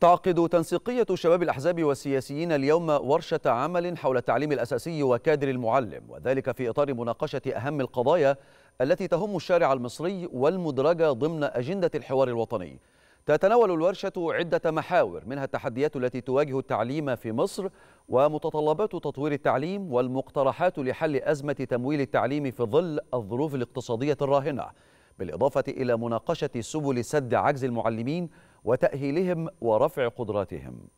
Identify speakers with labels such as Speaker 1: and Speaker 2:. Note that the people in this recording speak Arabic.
Speaker 1: تعقد تنسيقية شباب الأحزاب والسياسيين اليوم ورشة عمل حول التعليم الأساسي وكادر المعلم وذلك في إطار مناقشة أهم القضايا التي تهم الشارع المصري والمدرجة ضمن أجندة الحوار الوطني تتناول الورشة عدة محاور منها التحديات التي تواجه التعليم في مصر ومتطلبات تطوير التعليم والمقترحات لحل أزمة تمويل التعليم في ظل الظروف الاقتصادية الراهنة بالإضافة إلى مناقشة سبل سد عجز المعلمين وتأهيلهم ورفع قدراتهم